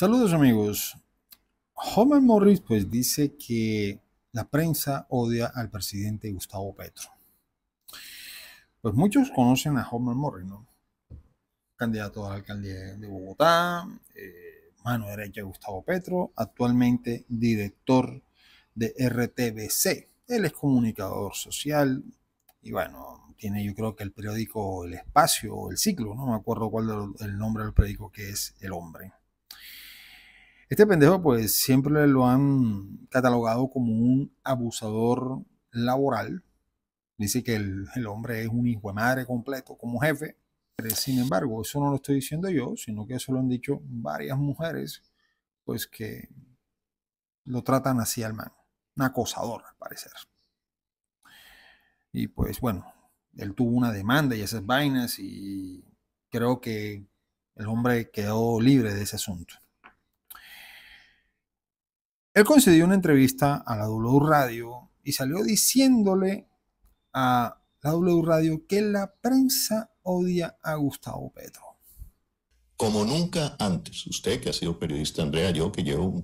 Saludos amigos. Homer Morris pues dice que la prensa odia al presidente Gustavo Petro. Pues muchos conocen a Homer Morris, ¿no? Candidato a la alcaldía de Bogotá, eh, mano derecha de Gustavo Petro, actualmente director de RTBC. Él es comunicador social y bueno, tiene yo creo que el periódico El Espacio o El Ciclo, no me acuerdo cuál es el nombre del periódico que es El Hombre. Este pendejo pues siempre lo han catalogado como un abusador laboral. Dice que el, hombre es un hijo de madre completo como jefe. Pero, sin embargo, eso no lo estoy diciendo yo, sino que eso lo han dicho varias mujeres, pues que lo tratan así al man. Un acosador, al parecer. Y pues bueno, él tuvo una demanda y esas vainas y creo que el hombre quedó libre de ese asunto. Él concedió una entrevista a la W Radio y salió diciéndole a la W Radio que la prensa odia a Gustavo Petro. Como nunca antes, usted que ha sido periodista, Andrea, yo que llevo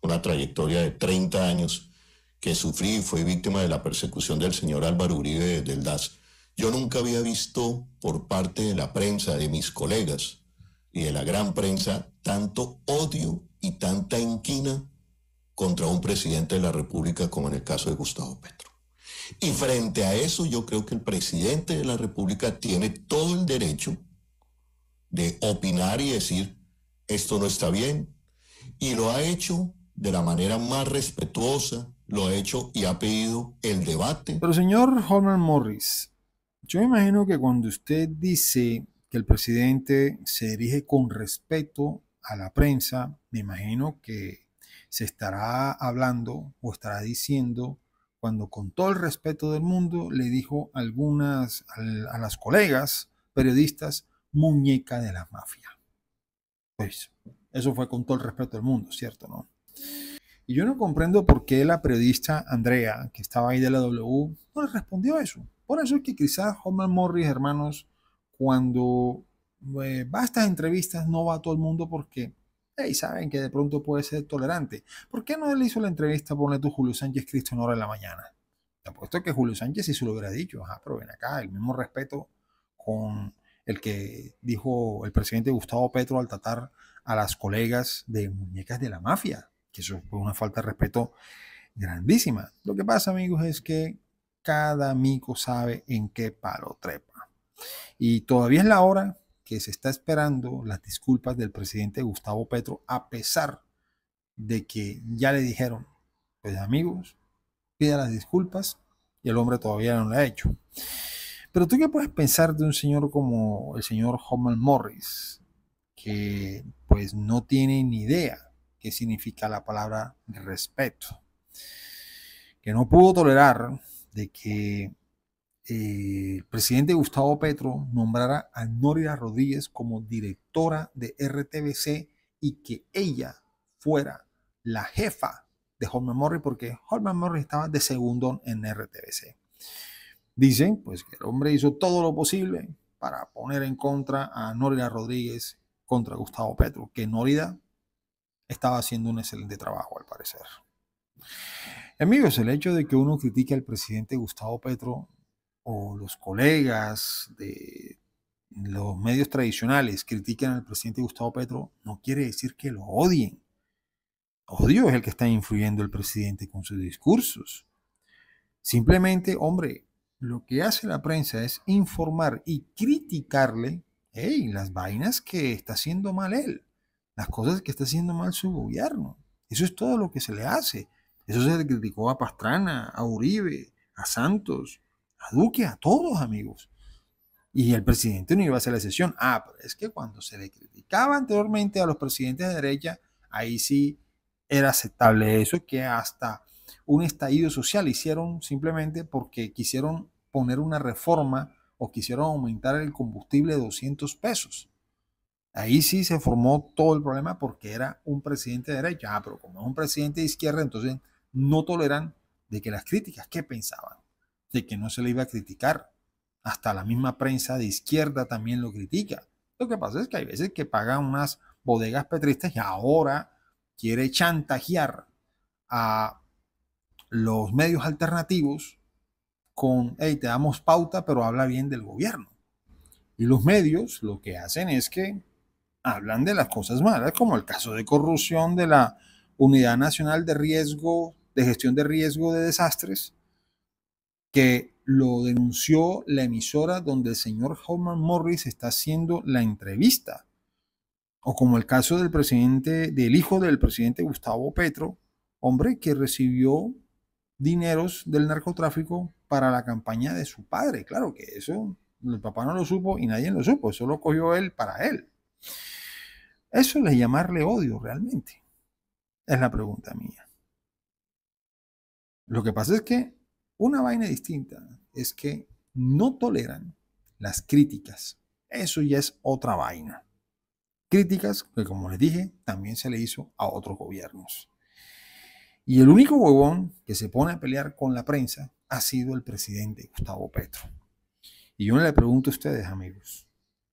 una trayectoria de 30 años, que sufrí y fui víctima de la persecución del señor Álvaro Uribe del DAS. Yo nunca había visto por parte de la prensa, de mis colegas y de la gran prensa, tanto odio y tanta inquina contra un presidente de la República como en el caso de Gustavo Petro. Y frente a eso yo creo que el presidente de la República tiene todo el derecho de opinar y decir, esto no está bien. Y lo ha hecho de la manera más respetuosa, lo ha hecho y ha pedido el debate. Pero señor Holman Morris, yo imagino que cuando usted dice que el presidente se dirige con respeto a la prensa, me imagino que se estará hablando o estará diciendo cuando con todo el respeto del mundo le dijo algunas a, las colegas periodistas muñeca de la mafia. Pues eso fue con todo el respeto del mundo, ¿cierto? ¿No? Y yo no comprendo por qué la periodista Andrea, que estaba ahí de la W, no le respondió a eso. Por eso es que quizás Homer Morris, hermanos, cuando eh, va a estas entrevistas no va a todo el mundo porque y saben que de pronto puede ser tolerante. ¿Por qué no le hizo la entrevista, pone tú Julio Sánchez Cristo en hora de la mañana? Te apuesto que Julio Sánchez sí se lo hubiera dicho, ajá, pero ven acá, el mismo respeto con el que dijo el presidente Gustavo Petro al tratar a las colegas de muñecas de la mafia, que eso fue una falta de respeto grandísima. Lo que pasa, amigos, es que cada mico sabe en qué palo trepa. Y todavía es la hora que se está esperando las disculpas del presidente Gustavo Petro, a pesar de que ya le dijeron, pues amigos, pida las disculpas y el hombre todavía no lo ha hecho. Pero tú qué puedes pensar de un señor como el señor Homer Morris, que pues no tiene ni idea qué significa la palabra respeto, que no pudo tolerar de que eh, el presidente Gustavo Petro nombrara a Nórida Rodríguez como directora de RTBC y que ella fuera la jefa de Holman Morris, porque Holman Morris estaba de segundo en RTBC. Dicen pues que el hombre hizo todo lo posible para poner en contra a Nórida Rodríguez contra Gustavo Petro, que Nórida estaba haciendo un excelente trabajo al parecer. Amigos, el hecho de que uno critique al presidente Gustavo Petro o los colegas de los medios tradicionales critican al presidente Gustavo Petro, no quiere decir que lo odien. Odio es el que está influyendo el presidente con sus discursos. Simplemente, hombre, lo que hace la prensa es informar y criticarle las vainas que está haciendo mal él, las cosas que está haciendo mal su gobierno. Eso es todo lo que se le hace. Eso se le criticó a Pastrana, a Uribe, a Santos, a Duque, a todos amigos. Y el presidente no iba a hacer la sesión. Ah, pero es que cuando se le criticaba anteriormente a los presidentes de derecha, ahí sí era aceptable eso, que hasta un estallido social hicieron simplemente porque quisieron poner una reforma o quisieron aumentar el combustible de 200 pesos. Ahí sí se formó todo el problema porque era un presidente de derecha. Ah, pero como es un presidente de izquierda, entonces no toleran de que las críticas ¿Qué pensaban de que no se le iba a criticar. Hasta la misma prensa de izquierda también lo critica. Lo que pasa es que hay veces que paga unas bodegas petristas y ahora quiere chantajear a los medios alternativos con, hey, te damos pauta, pero habla bien del gobierno. Y los medios lo que hacen es que hablan de las cosas malas, como el caso de corrupción de la Unidad Nacional de Riesgo, de Gestión de Riesgo de Desastres, que lo denunció la emisora donde el señor Homer Morris está haciendo la entrevista. O como el caso del presidente, del hijo del presidente Gustavo Petro, hombre que recibió dineros del narcotráfico para la campaña de su padre. Claro que eso el papá no lo supo y nadie lo supo, eso lo cogió él para él. ¿Eso es llamarle odio realmente? Es la pregunta mía. Lo que pasa es que una vaina distinta es que no toleran las críticas. Eso ya es otra vaina. Críticas que, como les dije, también se le hizo a otros gobiernos. Y el único huevón que se pone a pelear con la prensa ha sido el presidente Gustavo Petro. Y yo le pregunto a ustedes, amigos,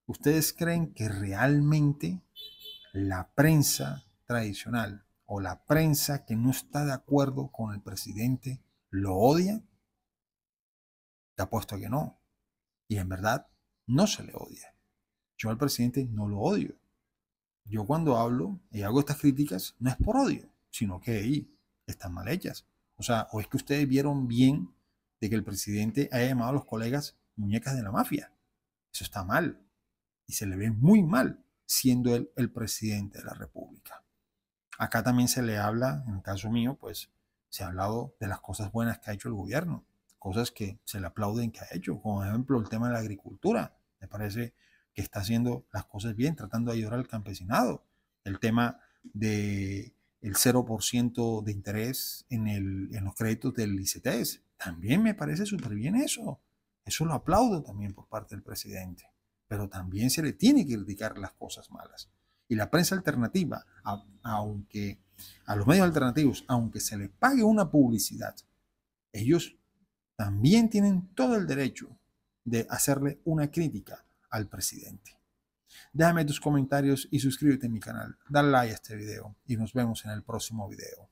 ¿ustedes creen que realmente la prensa tradicional o la prensa que no está de acuerdo con el presidente lo odia? Te apuesto que no. Y en verdad, no se le odia. Yo al presidente no lo odio. Yo cuando hablo y hago estas críticas, no es por odio, sino que ahí están mal hechas. O sea, o es que ustedes vieron bien de que el presidente haya llamado a los colegas muñecas de la mafia. Eso está mal. Y se le ve muy mal siendo él el presidente de la República. Acá también se le habla, en el caso mío, pues se ha hablado de las cosas buenas que ha hecho el gobierno cosas que se le aplauden que ha hecho, como ejemplo el tema de la agricultura. Me parece que está haciendo las cosas bien, tratando de ayudar al campesinado. El tema de el 0% de interés en, el, en los créditos del ICTS. También me parece súper bien eso. Eso lo aplaudo también por parte del presidente. Pero también se le tiene que criticar las cosas malas. Y la prensa alternativa, aunque a los medios alternativos, aunque se les pague una publicidad, ellos también tienen todo el derecho de hacerle una crítica al presidente. Déjame tus comentarios y suscríbete a mi canal. Dale like a este video y nos vemos en el próximo video.